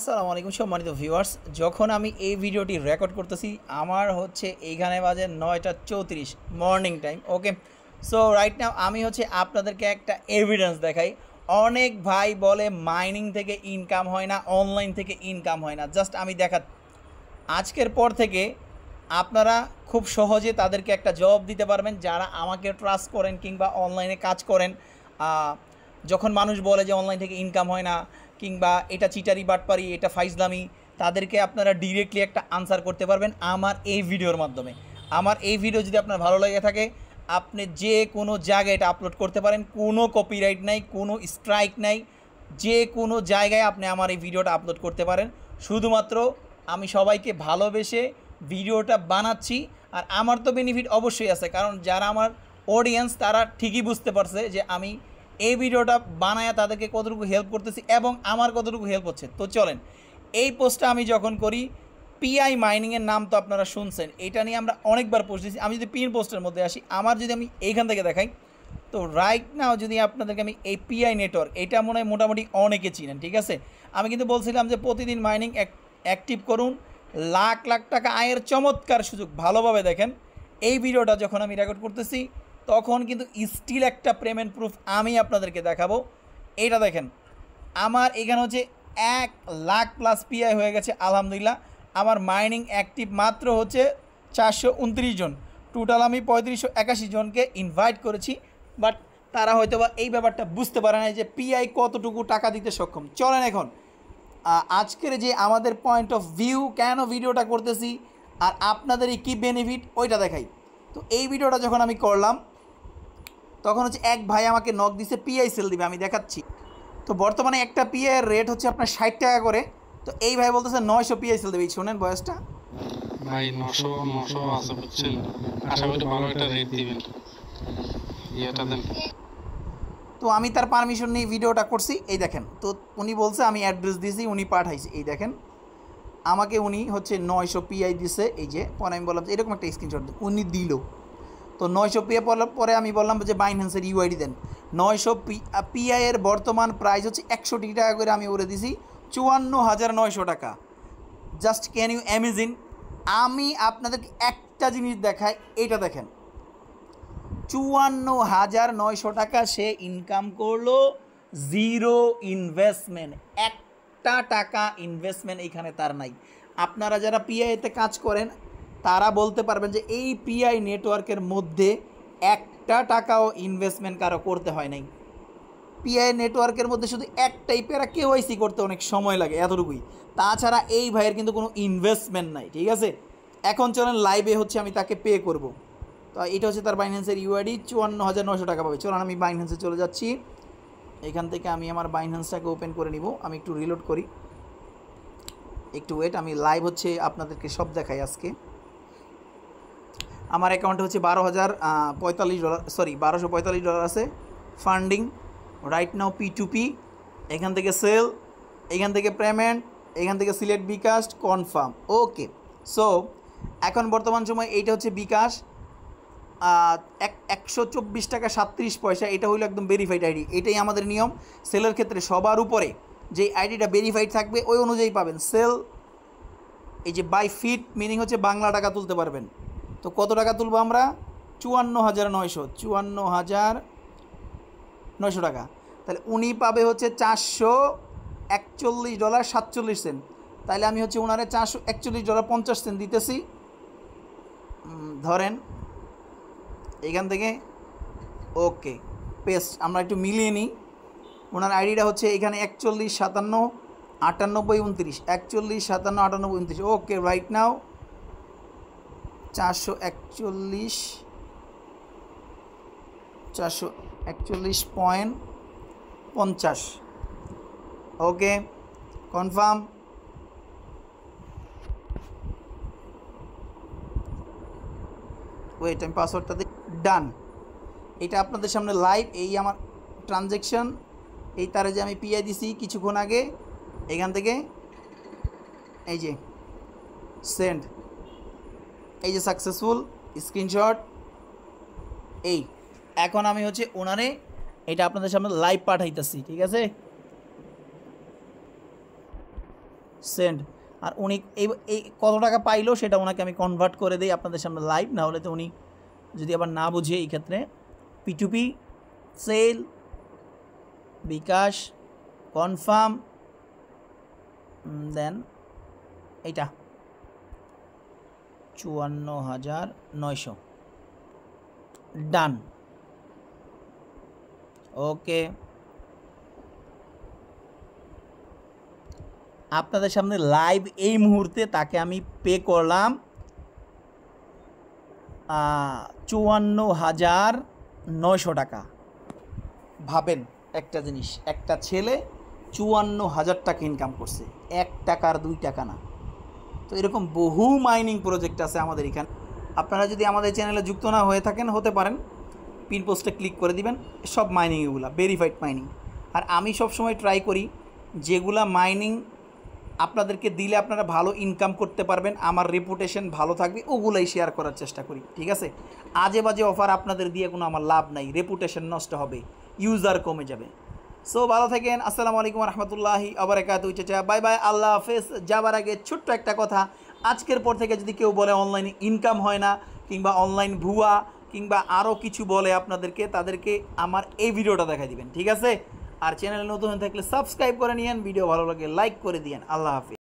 আসসালামু আলাইকুম সম্মানিত ভিউয়ার্স যখন আমি এই ভিডিওটি রেকর্ড করতেছি আমার হচ্ছে এইখানে বাজে নয়টা চৌত্রিশ morning time okay so right now আমি হচ্ছে আপনাদেরকে একটা এভিডেন্স দেখাই অনেক ভাই বলে মাইনিং থেকে ইনকাম হয় না অনলাইন থেকে ইনকাম হয় না জাস্ট আমি দেখা আজকের পর থেকে আপনারা খুব সহজে তাদেরকে একটা জব দিতে পারবেন যারা আমাকে ট্রাস্ট করেন কিংবা অনলাইনে কাজ করেন যখন মানুষ বলে যে অনলাইন থেকে ইনকাম হয় না কিংবা এটা চিটারি বাটপারি এটা ফাইজলামি তাদেরকে আপনারা ডিরেক্টলি একটা আনসার করতে পারবেন আমার এই ভিডিওর মাধ্যমে আমার এই ভিডিও যদি আপনার ভালো লেগে থাকে আপনি যে কোনো জায়গায় এটা আপলোড করতে পারেন কোনো কপিরাইট নাই কোনো স্ট্রাইক নাই যে কোনো জায়গায় আপনি আমার এই ভিডিওটা আপলোড করতে পারেন শুধুমাত্র আমি সবাইকে ভালোবেসে ভিডিওটা বানাচ্ছি আর আমার তো বেনিফিট অবশ্যই আছে কারণ যারা আমার অডিয়েন্স তারা ঠিকই বুঝতে পারছে যে আমি এই ভিডিওটা বানায় তাদেরকে কতটুকু হেল্প করতেছি এবং আমার কতটুকু হেল্প হচ্ছে তো চলেন এই পোস্টটা আমি যখন করি পিআই মাইনিংয়ের নাম তো আপনারা শুনছেন এটা নিয়ে আমরা অনেকবার পোস্ট দিয়েছি আমি যদি পিন পোস্টের মধ্যে আসি আমার যদি আমি এইখান থেকে দেখাই তো রাইট নাও যদি আপনাদেরকে আমি এই পিআই নেটওয়ার্ক এটা মনে হয় মোটামুটি অনেকে চিনেন ঠিক আছে আমি কিন্তু বলছিলাম যে প্রতিদিন মাইনিং অ্যাক্টিভ করুন লাখ লাখ টাকা আয়ের চমৎকার সুযোগ ভালোভাবে দেখেন এই ভিডিওটা যখন আমি রেকর্ড করতেছি তখন কিন্তু স্টিল একটা পেমেন্ট প্রুফ আমি আপনাদেরকে দেখাবো এটা দেখেন আমার এখানে হচ্ছে এক লাখ প্লাস পিআই হয়ে গেছে আলহামদুলিল্লাহ আমার মাইনিং অ্যাক্টিভ মাত্র হচ্ছে চারশো জন টোটাল আমি পঁয়ত্রিশশো একাশি জনকে ইনভাইট করেছি বাট তারা হয়তো বা এই ব্যাপারটা বুঝতে পারে না যে পিআই কতটুকু টাকা দিতে সক্ষম চলেন এখন আজকের যে আমাদের পয়েন্ট অফ ভিউ কেন ভিডিওটা করতেছি আর আপনাদের কি বেনিফিট ওইটা দেখাই তো এই ভিডিওটা যখন আমি করলাম তখন হচ্ছে এক ভাই আমাকে নক দিছে পিআই সেল দিবে আমি দেখাচ্ছি তো বর্তমানে একটা পিআইয়ের রেট হচ্ছে আপনার ষাট টাকা করে তো এই ভাই বলতেছে নয়শো পিআই সেল দেবে শোনেন বয়সটা ভাই নশো নশো আছে বুঝছেন আশা করি ভালো একটা রেট দিবেন ইয়েটা দেন তো আমি তার পারমিশন নিয়ে ভিডিওটা করছি এই দেখেন তো উনি বলছে আমি অ্যাড্রেস দিয়েছি উনি পাঠাইছি এই দেখেন আমাকে উনি হচ্ছে নয়শো পিআই দিছে এই যে পরে আমি বললাম এরকম একটা স্ক্রিনশট উনি দিল তো নয়শো পি পরে আমি বললাম যে বাইন্যান্সের ইউআইডি দেন নয়শো পিআই এর বর্তমান প্রাইস হচ্ছে একশো টাকা করে আমি উড়ে দিছি চুয়ান্ন হাজার নয়শো টাকা জাস্ট ক্যান ইউ অ্যামেজিন আমি আপনাদেরকে একটা জিনিস দেখাই এটা দেখেন চুয়ান্ন হাজার নয়শো টাকা সে ইনকাম করলো জিরো ইনভেস্টমেন্ট একটা টাকা ইনভেস্টমেন্ট এখানে তার নাই আপনারা যারা পিআইতে কাজ করেন তারা বলতে পারবেন যে এই পিআই নেটওয়ার্কের মধ্যে একটা টাকাও ইনভেস্টমেন্ট কারো করতে হয় নাই পিআই নেটওয়ার্কের মধ্যে শুধু একটাই পেরা কেওয়াইসি করতে অনেক সময় লাগে এতটুকুই তাছাড়া এই ভাইয়ের কিন্তু কোনো ইনভেস্টমেন্ট নাই ঠিক আছে এখন চলেন লাইভে হচ্ছে আমি তাকে পে করব তো এটা হচ্ছে তার বাইন্যান্সের ইউআইডি চুয়ান্ন হাজার নশো টাকা পাবে চলুন আমি বাইন্যান্সে চলে যাচ্ছি এখান থেকে আমি আমার বাইন্যান্সটাকে ওপেন করে নিব আমি একটু রিলোড করি একটু ওয়েট আমি লাইভ হচ্ছে আপনাদেরকে সব দেখাই আজকে আমার অ্যাকাউন্টে হচ্ছে বারো হাজার পঁয়তাল্লিশ ডলার সরি বারোশো পঁয়তাল্লিশ ডলার আছে funding right now P to P এখান থেকে সেল এখান থেকে পেমেন্ট এখান থেকে select bKash confirm okay so এখন বর্তমান সময় এইটা হচ্ছে বিকাশ এক একশো চব্বিশ টাকা সাতত্রিশ পয়সা এটা হলো একদম ভেরিফাইড আইডি এটাই আমাদের নিয়ম সেলের ক্ষেত্রে সবার উপরে যে আইডিটা ভেরিফাইড থাকবে ওই অনুযায়ী পাবেন সেল এই যে বাই ফিট মিনিং হচ্ছে বাংলা টাকা তুলতে পারবেন তো কত টাকা তুলব আমরা চুয়ান্ন হাজার নয়শো চুয়ান্ন হাজার নয়শো টাকা তাহলে উনি পাবে হচ্ছে চারশো একচল্লিশ ডলার সাতচল্লিশ সেন্ট তাহলে আমি হচ্ছে ওনারে চারশো একচল্লিশ ডলার পঞ্চাশ সেন্ট দিতেছি ধরেন এখান থেকে ওকে পেস্ট আমরা একটু মিলিয়ে নিই ওনার আইডিটা হচ্ছে এখানে একচল্লিশ সাতান্ন আটানব্বই উনত্রিশ একচল্লিশ সাতান্ন আটানব্বই উনত্রিশ ওকে রাইট নাও চারশো একচল্লিশ চারশো একচল্লিশ পয়েন্ট পঞ্চাশ ওকে কনফার্ম ওয়েট আমি পাসওয়ার্ডটা দিই ডান এটা আপনাদের সামনে লাইভ এই আমার ট্রানজেকশন এই তারে যে আমি পিআই দিছি কিছুক্ষণ আগে এখান থেকে এই যে সেন্ড এই যে সাকসেসফুল স্ক্রিনশট এই এখন আমি হচ্ছে ওনারে এটা আপনাদের সামনে লাইভ পাঠাইতেছি ঠিক আছে সেন্ড আর উনি এই এই কত টাকা পাইলো সেটা ওনাকে আমি কনভার্ট করে দিই আপনাদের সামনে লাইভ না হলে তো উনি যদি আবার না বুঝে এই ক্ষেত্রে পিটুপি সেল বিকাশ কনফার্ম দেন এটা চুয়ান্ন হাজার নয়শো ডান ওকে আপনাদের সামনে লাইভ এই মুহূর্তে তাকে আমি পে করলাম চুয়ান্ন হাজার নয়শো টাকা ভাবেন একটা জিনিস একটা ছেলে চুয়ান্ন হাজার টাকা ইনকাম করছে এক টাকার দুই টাকা না তো এরকম বহু মাইনিং প্রজেক্ট আছে আমাদের এখানে আপনারা যদি আমাদের চ্যানেলে যুক্ত না হয়ে থাকেন হতে পারেন পিন পোস্টে ক্লিক করে দিবেন সব মাইনিং এগুলো ভেরিফাইড মাইনিং আর আমি সবসময় ট্রাই করি যেগুলা মাইনিং আপনাদেরকে দিলে আপনারা ভালো ইনকাম করতে পারবেন আমার রেপুটেশন ভালো থাকবে ওগুলাই শেয়ার করার চেষ্টা করি ঠিক আছে আজে বাজে অফার আপনাদের দিয়ে কোনো আমার লাভ নাই রেপুটেশন নষ্ট হবে ইউজার কমে যাবে সো ভালো থাকেন আসসালামু আলাইকুম রহমতুল্লাহি আবার চাচা বাই বাই আল্লাহ হাফেজ যাবার আগে ছোট্ট একটা কথা আজকের পর থেকে যদি কেউ বলে অনলাইন ইনকাম হয় না কিংবা অনলাইন ভুয়া কিংবা আরও কিছু বলে আপনাদেরকে তাদেরকে আমার এই ভিডিওটা দেখা দিবেন ঠিক আছে আর চ্যানেলে নতুন থাকলে সাবস্ক্রাইব করে নিয়েন ভিডিও ভালো লাগে লাইক করে দিয়েন আল্লাহ হাফেজ